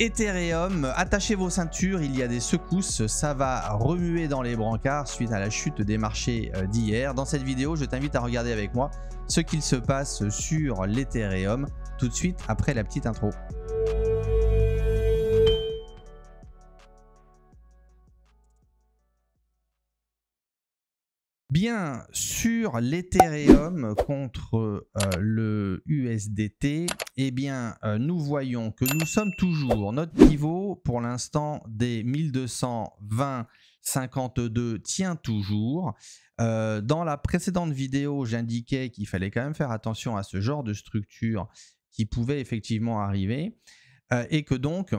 Ethereum, attachez vos ceintures, il y a des secousses, ça va remuer dans les brancards suite à la chute des marchés euh, d'hier. Dans cette vidéo, je t'invite à regarder avec moi ce qu'il se passe sur l'Ethereum tout de suite après la petite intro. sur l'Ethereum contre euh, le USDT, eh bien, euh, nous voyons que nous sommes toujours notre niveau pour l'instant des 1220 52 tient toujours. Euh, dans la précédente vidéo, j'indiquais qu'il fallait quand même faire attention à ce genre de structure qui pouvait effectivement arriver et que donc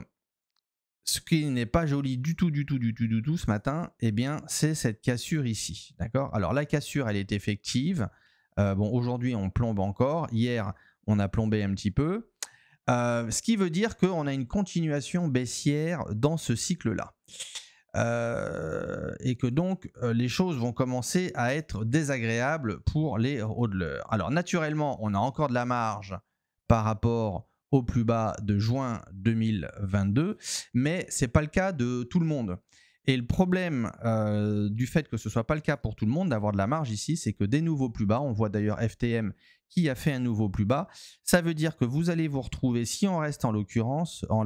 ce qui n'est pas joli du tout, du tout, du tout, du tout ce matin, eh bien, c'est cette cassure ici. D'accord Alors, la cassure, elle est effective. Euh, bon, aujourd'hui, on plombe encore. Hier, on a plombé un petit peu. Euh, ce qui veut dire qu'on a une continuation baissière dans ce cycle-là. Euh, et que donc les choses vont commencer à être désagréables pour les hodlers. Alors naturellement, on a encore de la marge par rapport au plus bas de juin 2022, mais c'est pas le cas de tout le monde. Et le problème euh, du fait que ce soit pas le cas pour tout le monde d'avoir de la marge ici, c'est que des nouveaux plus bas, on voit d'ailleurs FTM qui a fait un nouveau plus bas. Ça veut dire que vous allez vous retrouver, si on reste en l'occurrence, dans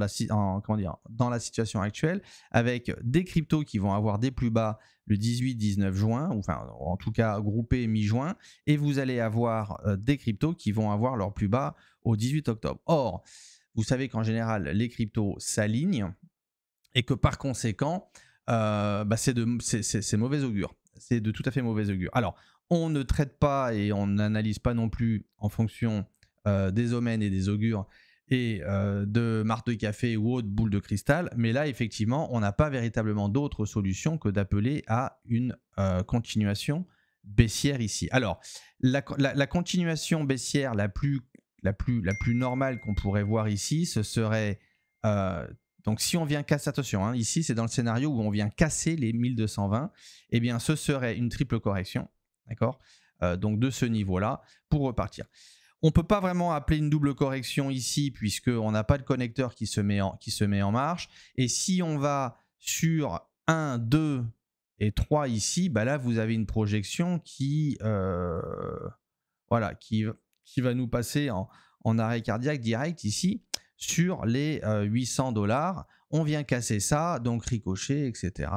la situation actuelle, avec des cryptos qui vont avoir des plus bas le 18-19 juin, ou enfin en tout cas groupés mi-juin, et vous allez avoir euh, des cryptos qui vont avoir leur plus bas au 18 octobre. Or, vous savez qu'en général, les cryptos s'alignent et que par conséquent, euh, bah, c'est de mauvais augure. C'est de tout à fait mauvais augure. Alors, on ne traite pas et on n'analyse pas non plus en fonction euh, des omens et des augures et euh, de marteau de café ou autres boule de cristal. Mais là, effectivement, on n'a pas véritablement d'autre solution que d'appeler à une euh, continuation baissière ici. Alors, la, continuation baissière la plus, la plus, la plus normale qu'on pourrait voir ici, ce serait... donc si on vient casser, attention, hein, ici c'est dans le scénario où on vient casser les 1220, Et eh bien ce serait une triple correction. D'accord euh, Donc de ce niveau-là pour repartir. On ne peut pas vraiment appeler une double correction ici puisqu'on n'a pas de connecteur qui se, met en, qui se met en marche. Et si on va sur 1, 2 et 3 ici, bah là vous avez une projection qui, euh, voilà, qui, va nous passer en arrêt cardiaque direct ici sur les 800 euh, dollars. On vient casser ça, donc ricocher, etc.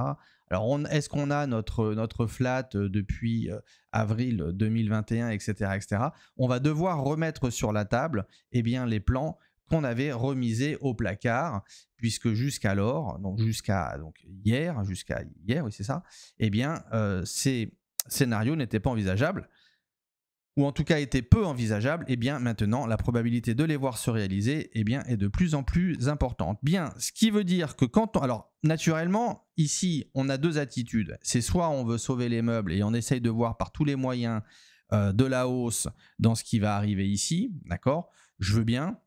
Alors, est-ce qu'on a notre, flat euh, depuis euh, avril 2021, etc., etc. On va devoir remettre sur la table eh bien, les plans qu'on avait remisés au placard, puisque jusqu'alors, jusqu'à donc hier, jusqu'à hier, oui c'est ça, eh bien, euh, ces scénarios n'étaient pas envisageables ou en tout cas étaient peu envisageable. eh bien maintenant la probabilité de les voir se réaliser eh bien, est de plus en plus importante. Bien, ce qui veut dire que quand on... Alors naturellement, ici, on a deux attitudes. C'est soit on veut sauver les meubles et on essaye de voir par tous les moyens euh, de la hausse dans ce qui va arriver ici, d'accord Je veux bien.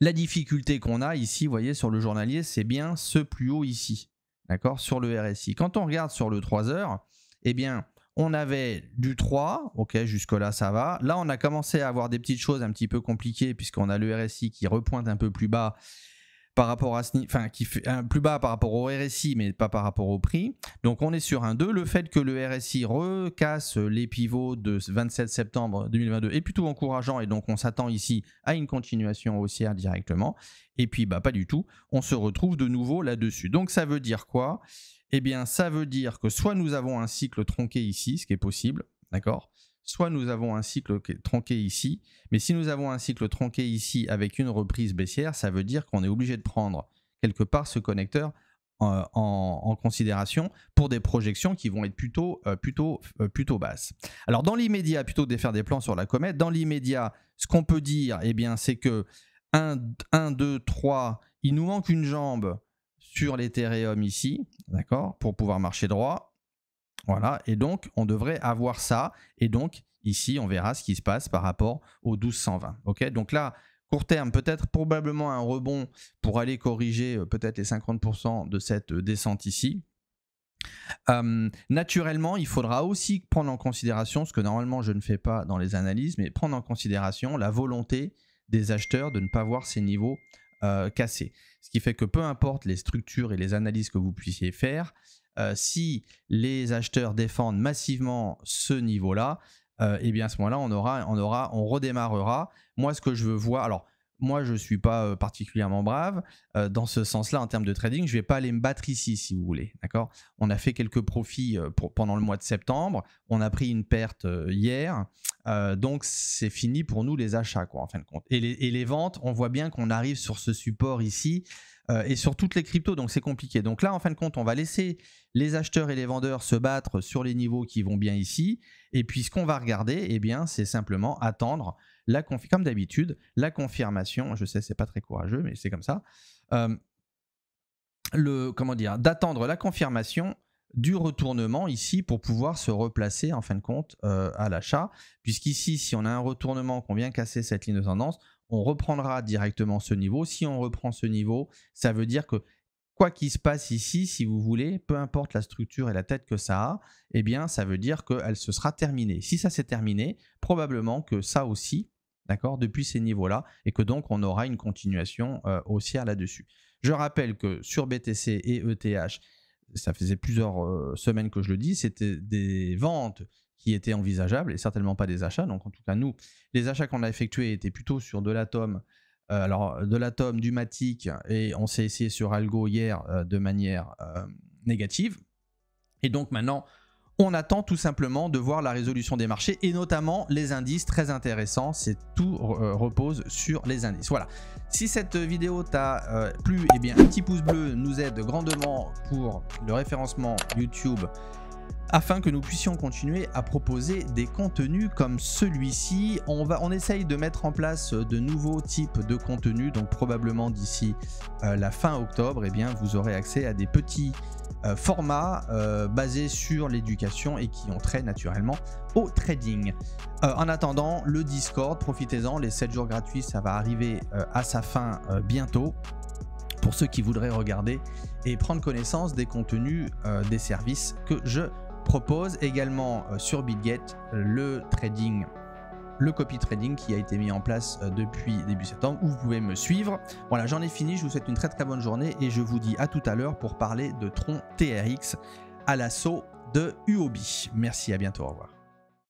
La difficulté qu'on a ici, vous voyez, sur le journalier, c'est bien ce plus haut ici, d'accord Sur le RSI. Quand on regarde sur le 3 heures, eh bien, on avait du 3, ok, jusque-là ça va. Là, on a commencé à avoir des petites choses un petit peu compliquées, puisqu'on a le RSI qui repointe un peu plus bas par rapport à ce enfin qui fait plus bas par rapport au RSI mais pas par rapport au prix. Donc on est sur un 2. Le fait que le RSI recasse les pivots de 27 septembre 2022 est plutôt encourageant et donc on s'attend ici à une continuation haussière directement. Et puis bah pas du tout. On se retrouve de nouveau là-dessus. Donc ça veut dire quoi eh bien, ça veut dire que soit nous avons un cycle tronqué ici, ce qui est possible, d'accord Soit nous avons un cycle tronqué ici, mais si nous avons un cycle tronqué ici avec une reprise baissière, ça veut dire qu'on est obligé de prendre quelque part ce connecteur euh, en, considération pour des projections qui vont être plutôt, euh, plutôt, euh, plutôt basses. Alors dans l'immédiat, plutôt que de faire des plans sur la comète, dans l'immédiat, ce qu'on peut dire, eh bien, c'est que 1, 1, 2, 3, il nous manque une jambe sur l'Ethereum ici, d'accord, pour pouvoir marcher droit. Voilà, et donc on devrait avoir ça, et donc ici on verra ce qui se passe par rapport au 1220. Ok, donc là, court terme, peut-être probablement un rebond pour aller corriger euh, peut-être les 50% de cette euh, descente ici. naturellement, il faudra aussi prendre en considération, ce que normalement je ne fais pas dans les analyses, mais prendre en considération la volonté des acheteurs de ne pas voir ces niveaux euh, cassé. Ce qui fait que peu importe les structures et les analyses que vous puissiez faire, euh, si les acheteurs défendent massivement ce niveau-là, euh, et eh bien à ce moment-là, on aura, on aura, on redémarrera. Moi, ce que je veux voir, alors moi, je ne suis pas euh, particulièrement brave dans ce sens-là en termes de trading. Je vais pas aller me battre ici, si vous voulez. D'accord On a fait quelques profits pour, pendant le mois de septembre. On a pris une perte hier. Euh, donc c'est fini pour nous les achats, quoi, en fin de compte. Et les, ventes, on voit bien qu'on arrive sur ce support ici euh, et sur toutes les cryptos, donc c'est compliqué. Donc là, en fin de compte, on va laisser les acheteurs et les vendeurs se battre sur les niveaux qui vont bien ici. Et puis ce qu'on va regarder, eh bien, c'est simplement attendre la comme d'habitude, la confirmation. Je sais, c'est pas très courageux, mais c'est comme ça. Euh, le, comment dire, d'attendre la confirmation du retournement ici pour pouvoir se replacer en fin de compte euh, à l'achat. Puisqu'ici, si on a un retournement, qu'on vient casser cette ligne de tendance, on reprendra directement ce niveau. Si on reprend ce niveau, ça veut dire que quoi qu'il se passe ici, si vous voulez, peu importe la structure et la tête que ça a, eh bien, ça veut dire qu'elle se sera terminée. Si ça s'est terminé, probablement que ça aussi, d'accord, depuis ces niveaux-là, et que donc on aura une continuation euh, haussière là-dessus. Je rappelle que sur BTC et ETH, ça faisait plusieurs euh, semaines que je le dis, c'était des ventes qui étaient envisageables et certainement pas des achats. Donc en tout cas, nous, les achats qu'on a effectués étaient plutôt sur de l'atome, euh, alors de l'atome, du matic, et on s'est essayé sur Algo hier euh, de manière négative. Et donc maintenant, on attend tout simplement de voir la résolution des marchés et notamment les indices, très intéressant, c'est tout euh, repose sur les indices. Voilà. Si cette vidéo t'a euh, plu, et eh bien un petit pouce bleu nous aide grandement pour le référencement YouTube afin que nous puissions continuer à proposer des contenus comme celui-ci. On, va, on essaye de mettre en place de nouveaux types de contenus, donc probablement d'ici euh, la fin octobre, et eh bien, vous aurez accès à des petits euh, formats euh, basés sur l'éducation et qui ont trait naturellement au trading. en attendant, le Discord, profitez-en, les 7 jours gratuits, ça va arriver à sa fin bientôt pour ceux qui voudraient regarder et prendre connaissance des contenus des services que je propose également euh, sur Bitget le trading le copy trading qui a été mis en place euh, depuis début septembre où vous pouvez me suivre. Voilà, j'en ai fini, je vous souhaite une très très bonne journée et je vous dis à tout à l'heure pour parler de Tron TRX à l'assaut de UOB. Merci, à bientôt, au revoir.